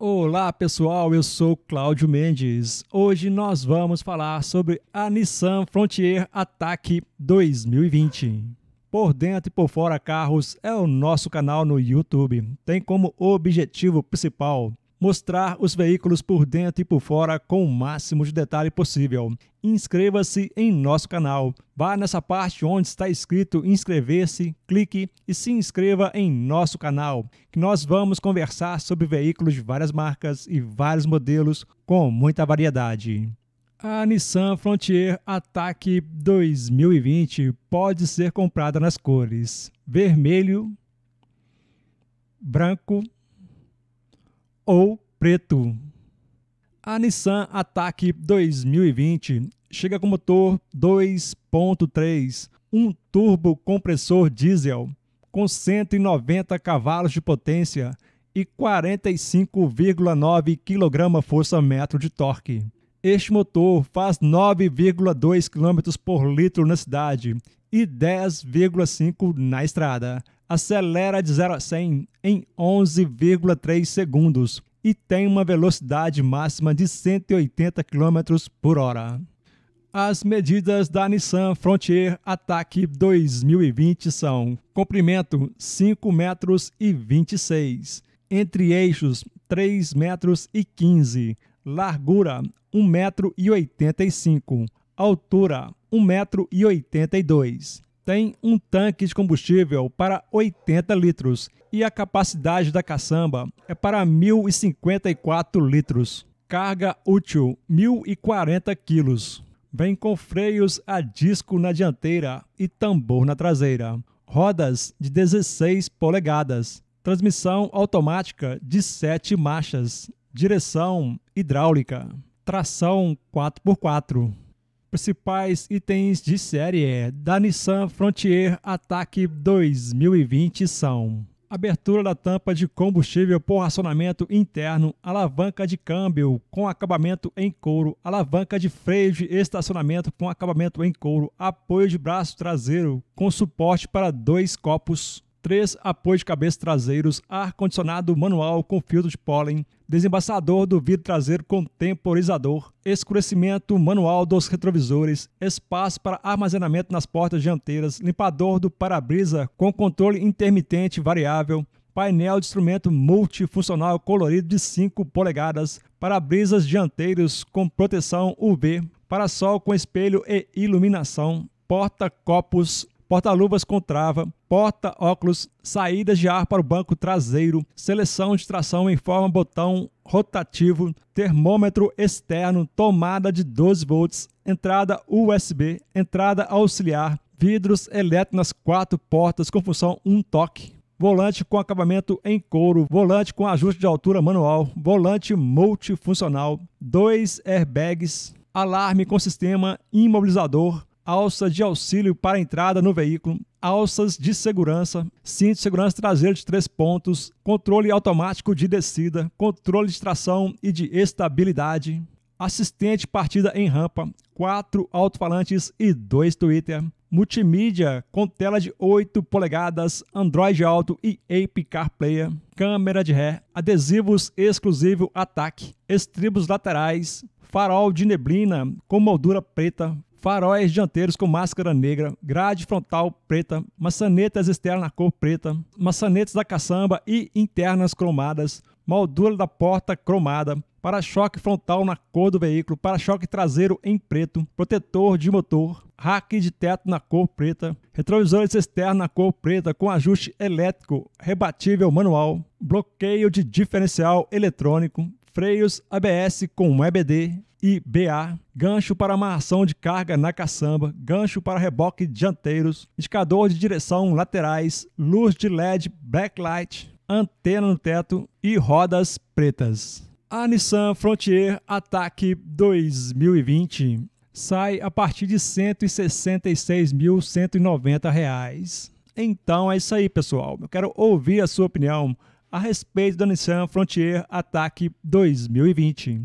Olá pessoal, eu sou Cláudio Mendes. Hoje nós vamos falar sobre a Nissan Frontier Attack 2020. Por dentro e por fora carros é o nosso canal no YouTube. Tem como objetivo principal mostrar os veículos por dentro e por fora com o máximo de detalhe possível. Inscreva-se em nosso canal. Vá nessa parte onde está escrito inscrever-se, clique e se inscreva em nosso canal, que nós vamos conversar sobre veículos de várias marcas e vários modelos com muita variedade. A Nissan Frontier Attack 2020 pode ser comprada nas cores vermelho, branco, ou preto. A Nissan Attack 2020 chega com motor 2.3, um turbo compressor diesel com 190 cavalos de potência e 45,9 kgfm de torque. Este motor faz 9,2 km por litro na cidade e 10,5 na estrada, acelera de 0 a 100 em 11,3 segundos e tem uma velocidade máxima de 180 km por hora. As medidas da Nissan Frontier Attack 2020 são comprimento 5 metros e 26, entre eixos 3 metros e 15, largura 1 metro e 85, altura 1 metro e 82 tem um tanque de combustível para 80 litros e a capacidade da caçamba é para 1.054 litros. Carga útil 1.040 quilos. Vem com freios a disco na dianteira e tambor na traseira. Rodas de 16 polegadas. Transmissão automática de 7 marchas. Direção hidráulica. Tração 4x4 principais itens de série é da Nissan Frontier Ataque 2020 são abertura da tampa de combustível por racionamento interno, alavanca de câmbio com acabamento em couro, alavanca de freio de estacionamento com acabamento em couro, apoio de braço traseiro com suporte para dois copos, três apoios de cabeça traseiros, ar-condicionado manual com filtro de pólen, desembaçador do vidro traseiro com temporizador, escurecimento manual dos retrovisores, espaço para armazenamento nas portas dianteiras, limpador do para-brisa com controle intermitente variável, painel de instrumento multifuncional colorido de 5 polegadas, para-brisas dianteiros com proteção UV, para-sol com espelho e iluminação, porta-copos porta-luvas com trava, porta-óculos, saídas de ar para o banco traseiro, seleção de tração em forma botão rotativo, termômetro externo, tomada de 12 volts, entrada USB, entrada auxiliar, vidros elétricos nas quatro portas com função um toque, volante com acabamento em couro, volante com ajuste de altura manual, volante multifuncional, dois airbags, alarme com sistema imobilizador, alça de auxílio para entrada no veículo, alças de segurança, cinto de segurança traseiro de três pontos, controle automático de descida, controle de tração e de estabilidade, assistente partida em rampa, quatro alto-falantes e dois Twitter, multimídia com tela de 8 polegadas, Android Auto e Ape CarPlayer, câmera de ré, adesivos exclusivo ataque, estribos laterais, farol de neblina com moldura preta, faróis dianteiros com máscara negra, grade frontal preta, maçanetas externas na cor preta, maçanetas da caçamba e internas cromadas, moldura da porta cromada, para-choque frontal na cor do veículo, para-choque traseiro em preto, protetor de motor, rack de teto na cor preta, retrovisores externos na cor preta com ajuste elétrico rebatível manual, bloqueio de diferencial eletrônico, freios ABS com EBD, e BA, gancho para amarração de carga na caçamba, gancho para reboque dianteiros, indicador de direção laterais, luz de LED backlight, antena no teto e rodas pretas. A Nissan Frontier Attack 2020 sai a partir de R$ 166.190. Então é isso aí, pessoal. Eu quero ouvir a sua opinião a respeito da Nissan Frontier Attack 2020.